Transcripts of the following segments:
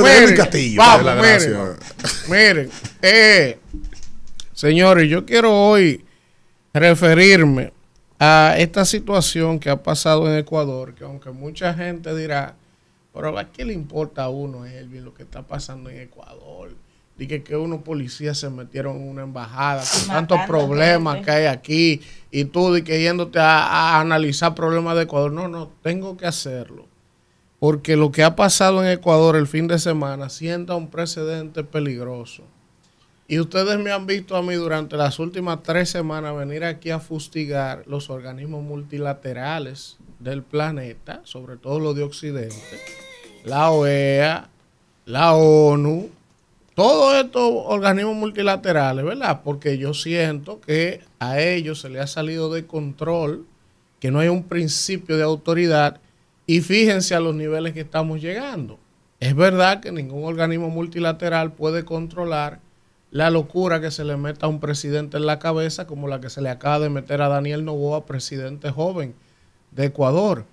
miren, Castillo. miren, eh, señores, yo quiero hoy referirme a esta situación que ha pasado en Ecuador, que aunque mucha gente dirá, pero ¿a qué le importa a uno, Elvin, lo que está pasando en Ecuador? Dije que unos policías se metieron en una embajada con tantos problemas que hay aquí y tú y que yéndote a analizar problemas de Ecuador. No, no, tengo que hacerlo porque lo que ha pasado en Ecuador el fin de semana sienta un precedente peligroso. Y ustedes me han visto a mí durante las últimas tres semanas venir aquí a fustigar los organismos multilaterales del planeta, sobre todo los de Occidente, la OEA, la ONU, todos estos organismos multilaterales, ¿verdad? Porque yo siento que a ellos se les ha salido de control, que no hay un principio de autoridad y fíjense a los niveles que estamos llegando. Es verdad que ningún organismo multilateral puede controlar la locura que se le meta a un presidente en la cabeza, como la que se le acaba de meter a Daniel Novoa, presidente joven de Ecuador.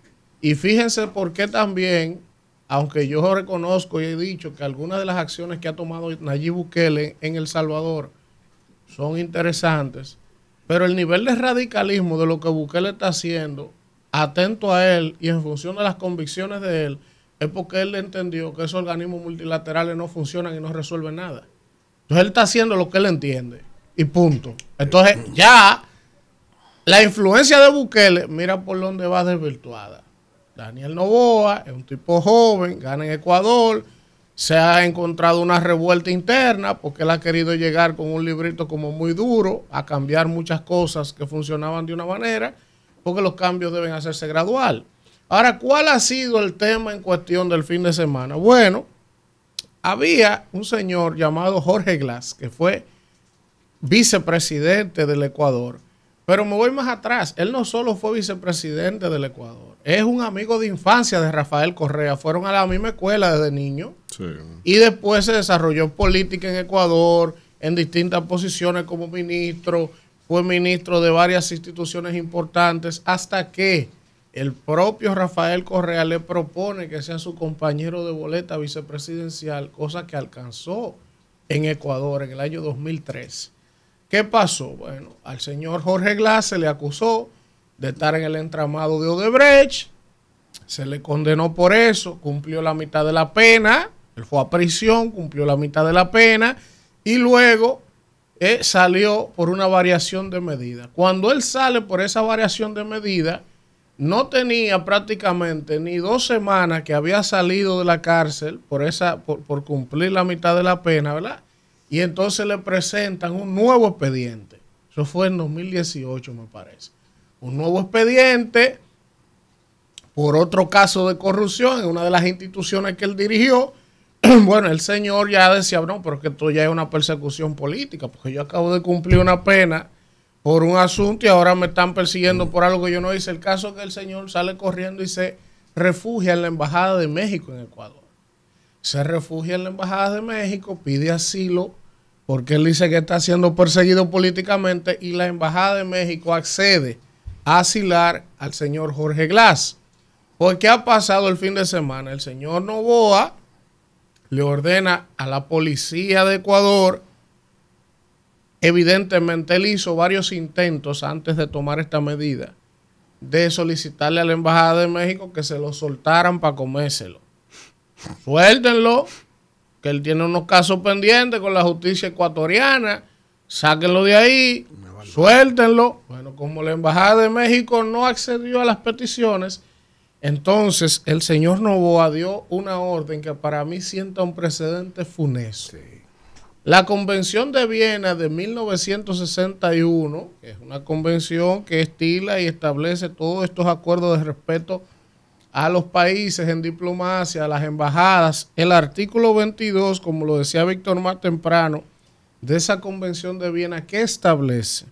Y fíjense por qué también, aunque yo reconozco y he dicho que algunas de las acciones que ha tomado Nayib Bukele en El Salvador son interesantes, pero el nivel de radicalismo de lo que Bukele está haciendo atento a él y en función de las convicciones de él, es porque él entendió que esos organismos multilaterales no funcionan y no resuelven nada. Entonces él está haciendo lo que él entiende y punto. Entonces ya la influencia de Bukele, mira por dónde va desvirtuada. Daniel Novoa es un tipo joven, gana en Ecuador, se ha encontrado una revuelta interna porque él ha querido llegar con un librito como muy duro a cambiar muchas cosas que funcionaban de una manera que los cambios deben hacerse gradual. Ahora, ¿cuál ha sido el tema en cuestión del fin de semana? Bueno, había un señor llamado Jorge Glass, que fue vicepresidente del Ecuador. Pero me voy más atrás. Él no solo fue vicepresidente del Ecuador, es un amigo de infancia de Rafael Correa. Fueron a la misma escuela desde niño. Y después se desarrolló política en Ecuador, en distintas posiciones como ministro, fue ministro de varias instituciones importantes hasta que el propio Rafael Correa le propone que sea su compañero de boleta vicepresidencial, cosa que alcanzó en Ecuador en el año 2003. ¿Qué pasó? Bueno, al señor Jorge Glass se le acusó de estar en el entramado de Odebrecht, se le condenó por eso, cumplió la mitad de la pena, él fue a prisión, cumplió la mitad de la pena y luego eh, salió por una variación de medida. Cuando él sale por esa variación de medida, no tenía prácticamente ni dos semanas que había salido de la cárcel por, esa, por cumplir la mitad de la pena, ¿verdad? Y entonces le presentan un nuevo expediente. Eso fue en 2018, me parece. Un nuevo expediente por otro caso de corrupción en una de las instituciones que él dirigió bueno, el señor ya decía, no, pero es que esto ya es una persecución política, porque yo acabo de cumplir una pena por un asunto y ahora me están persiguiendo mm. por algo que yo no hice. El caso es que el señor sale corriendo y se refugia en la Embajada de México en Ecuador. Se refugia en la Embajada de México, pide asilo porque él dice que está siendo perseguido políticamente y la Embajada de México accede a asilar al señor Jorge Glass. Porque ha pasado el fin de semana, el señor Novoa le ordena a la policía de Ecuador. Evidentemente él hizo varios intentos antes de tomar esta medida de solicitarle a la Embajada de México que se lo soltaran para comérselo. Suéltenlo, que él tiene unos casos pendientes con la justicia ecuatoriana, sáquenlo de ahí, suéltenlo. Bueno, como la Embajada de México no accedió a las peticiones, entonces, el señor Novoa dio una orden que para mí sienta un precedente funesto. La Convención de Viena de 1961, que es una convención que estila y establece todos estos acuerdos de respeto a los países en diplomacia, a las embajadas, el artículo 22, como lo decía Víctor más temprano, de esa Convención de Viena, que establece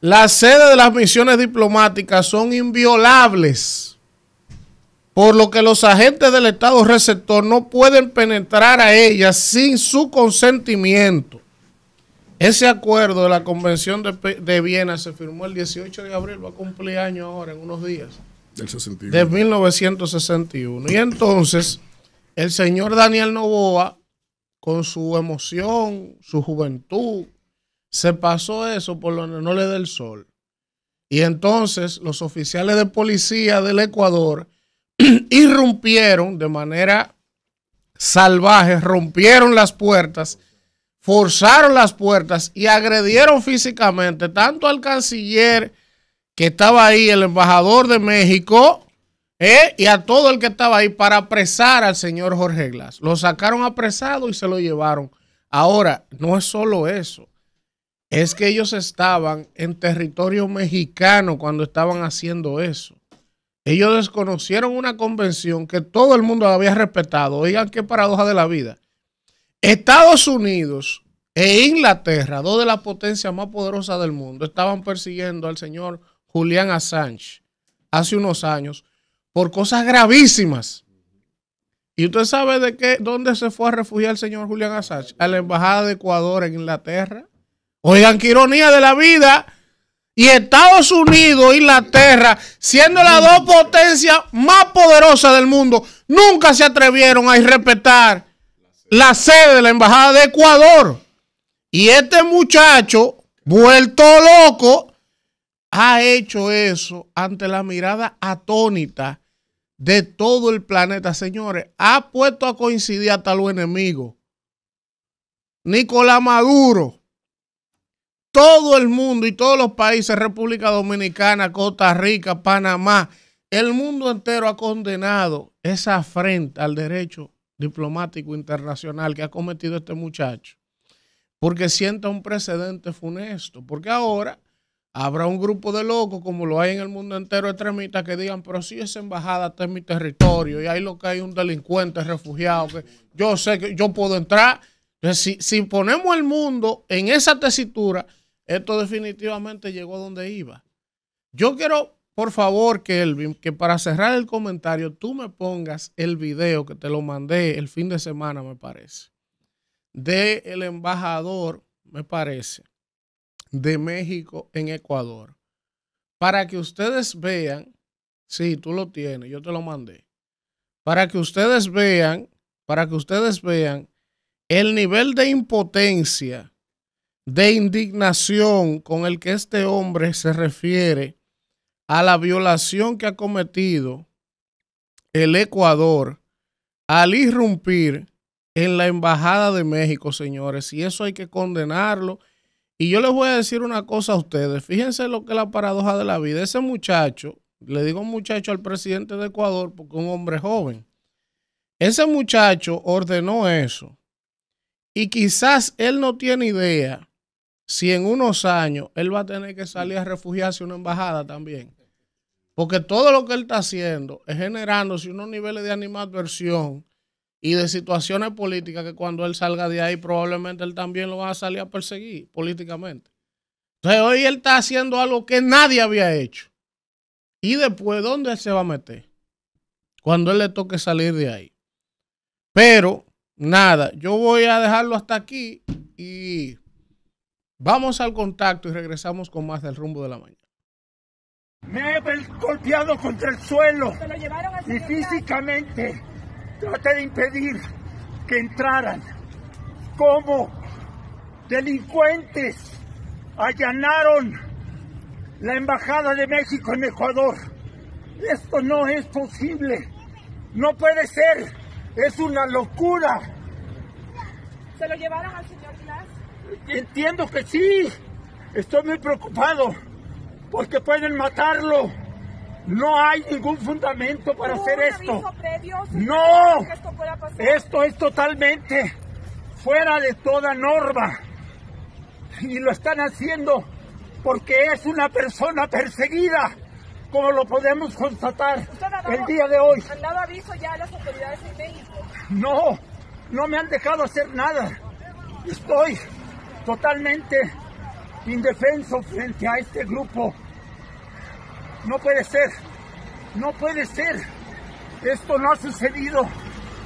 las sedes de las misiones diplomáticas son inviolables por lo que los agentes del Estado receptor no pueden penetrar a ella sin su consentimiento. Ese acuerdo de la Convención de, Viena se firmó el 18 de abril, va a cumplir año ahora, en unos días. Del De 1961. Y entonces, el señor Daniel Novoa, con su emoción, su juventud, se pasó eso por los no del sol. Y entonces, los oficiales de policía del Ecuador irrumpieron de manera salvaje, rompieron las puertas, forzaron las puertas y agredieron físicamente tanto al canciller que estaba ahí, el embajador de México, eh, y a todo el que estaba ahí para apresar al señor Jorge Glass. Lo sacaron apresado y se lo llevaron. Ahora, no es solo eso. Es que ellos estaban en territorio mexicano cuando estaban haciendo eso. Ellos desconocieron una convención que todo el mundo había respetado. Oigan qué paradoja de la vida. Estados Unidos e Inglaterra, dos de las potencias más poderosas del mundo, estaban persiguiendo al señor Julián Assange hace unos años por cosas gravísimas. ¿Y usted sabe de qué, dónde se fue a refugiar el señor Julián Assange? A la embajada de Ecuador en Inglaterra. Oigan, qué ironía de la vida y Estados Unidos, Inglaterra, siendo las dos potencias más poderosas del mundo, nunca se atrevieron a irrespetar la sede de la Embajada de Ecuador. Y este muchacho, vuelto loco, ha hecho eso ante la mirada atónita de todo el planeta. Señores, ha puesto a coincidir hasta los enemigos. Nicolás Maduro todo el mundo y todos los países, República Dominicana, Costa Rica, Panamá, el mundo entero ha condenado esa afrenta al derecho diplomático internacional que ha cometido este muchacho, porque sienta un precedente funesto, porque ahora habrá un grupo de locos, como lo hay en el mundo entero, extremistas, que digan, pero si esa embajada está en mi territorio y ahí lo que hay un delincuente refugiado, que yo sé que yo puedo entrar. Entonces, si, si ponemos el mundo en esa tesitura, esto definitivamente llegó a donde iba. Yo quiero, por favor, Kelvin, que para cerrar el comentario, tú me pongas el video que te lo mandé el fin de semana, me parece, del el embajador, me parece, de México en Ecuador, para que ustedes vean, sí, tú lo tienes, yo te lo mandé, para que ustedes vean, para que ustedes vean el nivel de impotencia de indignación con el que este hombre se refiere a la violación que ha cometido el Ecuador al irrumpir en la Embajada de México, señores. Y eso hay que condenarlo. Y yo les voy a decir una cosa a ustedes. Fíjense lo que es la paradoja de la vida. Ese muchacho, le digo muchacho al presidente de Ecuador porque es un hombre joven. Ese muchacho ordenó eso. Y quizás él no tiene idea si en unos años él va a tener que salir a refugiarse en una embajada también. Porque todo lo que él está haciendo es generándose unos niveles de animadversión y de situaciones políticas que cuando él salga de ahí probablemente él también lo va a salir a perseguir políticamente. Entonces hoy él está haciendo algo que nadie había hecho. Y después, ¿dónde él se va a meter? Cuando él le toque salir de ahí. Pero, nada, yo voy a dejarlo hasta aquí y Vamos al contacto y regresamos con más del rumbo de la mañana. Me he golpeado contra el suelo y físicamente traté de impedir que entraran como delincuentes allanaron la Embajada de México en Ecuador. Esto no es posible, no puede ser, es una locura. Se lo llevaron al entiendo que sí, estoy muy preocupado porque pueden matarlo. No hay ningún fundamento para hacer esto. no, esto, es totalmente fuera de toda norma. Y lo están haciendo porque es una persona perseguida, como lo podemos constatar el día de hoy. No, no me han dejado hacer nada. Estoy totalmente indefenso frente a este grupo. No puede ser, no puede ser. Esto no ha sucedido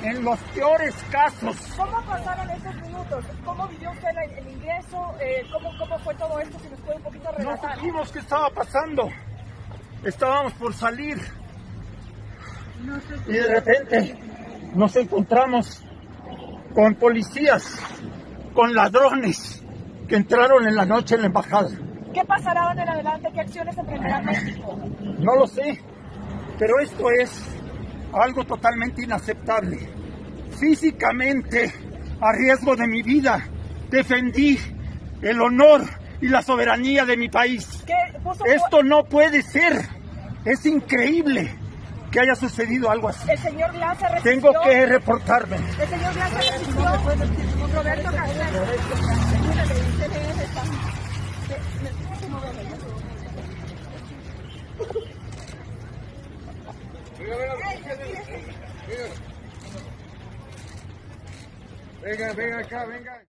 en los peores casos. ¿Cómo pasaron esos minutos? ¿Cómo vivió usted el, ingreso? Eh, ¿cómo, ¿cómo, fue todo esto? Si nos puede un poquito relatar. No supimos qué estaba pasando. Estábamos por salir. y de repente nos encontramos con policías, con ladrones, entraron en la noche en la embajada. ¿Qué pasará en adelante? ¿Qué acciones emprenderá México? No lo sé, pero esto es algo totalmente inaceptable. Físicamente, a riesgo de mi vida, defendí el honor y la soberanía de mi país. Esto no puede ser. Es increíble que haya sucedido algo así. El señor Tengo que reportarme. El señor acá, venga.